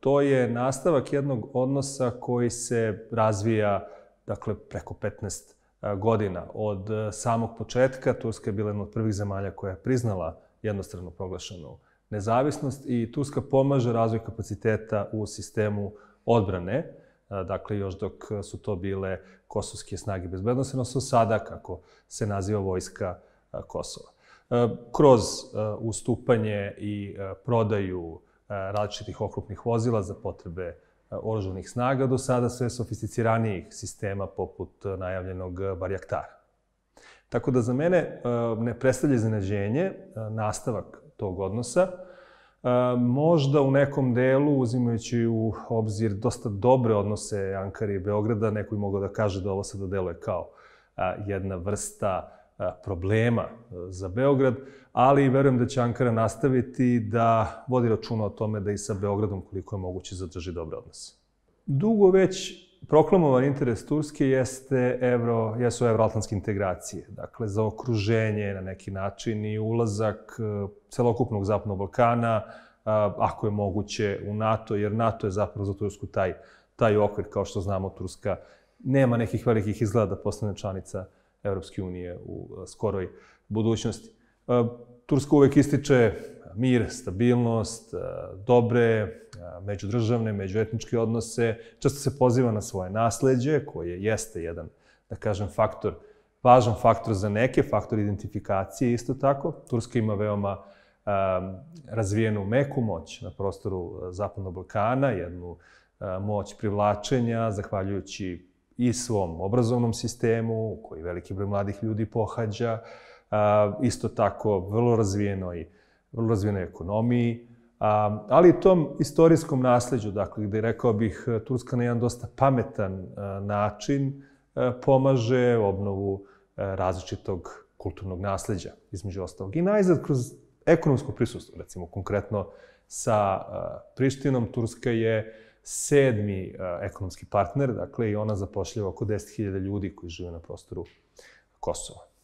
To je nastavak jednog odnosa koji se razvija dakle, preko 15 e, godina. Od e, samog početka Turska je bila jedna od prvih zemalja koja je priznala jednostrano proglašenu nezavisnost i Turska pomaže razvoj kapaciteta u sistemu odbrane, e, dakle još dok su to bile kosovske snage bezbednosti, no su sada kako se naziva vojska Kosova. Kroz ustupanje i prodaju E, različitih okrupnih vozila za potrebe e, oružanih snaga do sada sve sofisticiranijih sistema poput e, najavljenog barjaktara. Tako da za mene ne predstavlja iznenađenje nastavak tog odnosa, možda u nekom delu, uzimajući u obzir dosta dobre odnose Ankara i Beograda, neko bi mogao da kaže da ovo sada deluje kao jedna vrsta E, problema e, za Beograd, ali verujem da će Ankara nastaviti da vodi računa o tome da i sa Beogradom koliko je moguće zadrži dobre odnose. Dugo već proklamovan interes Turske jeste evro, jesu evroatlantske integracije, dakle za okruženje na neki način i ulazak e, celokupnog Zapadnog Balkana, ako je moguće, u NATO, jer NATO je zapravo za Tursku taj, taj okvir, kao što znamo, Turska nema nekih velikih izgleda da postane članica Evropske unije u e, skoroj budućnosti. E, Turska uvek ističe mir, stabilnost, e, dobre, međudržavne, međuetničke odnose. Često se poziva na svoje nasledđe, koje jeste jedan, da kažem, faktor, važan faktor za neke, faktor identifikacije isto tako. Turska ima veoma razvijenu meku moć na prostoru Zapadnog Balkana, jednu moć privlačenja, zahvaljujući i svom obrazovnom sistemu, koji veliki broj mladih ljudi pohađa, isto tako vrlo razvijenoj, vrlo razvijenoj ekonomiji, ali i tom istorijskom nasleđu, dakle, gde rekao bih Turska na jedan dosta pametan način pomaže obnovu različitog kulturnog nasleđa, između ostalog. I najzad kroz ekonomsko prisustvo, recimo konkretno sa Prištinom, Turska je sedmi uh, ekonomski partner, dakle i ona zapošljava oko 10.000 ljudi koji žive na prostoru Kosova.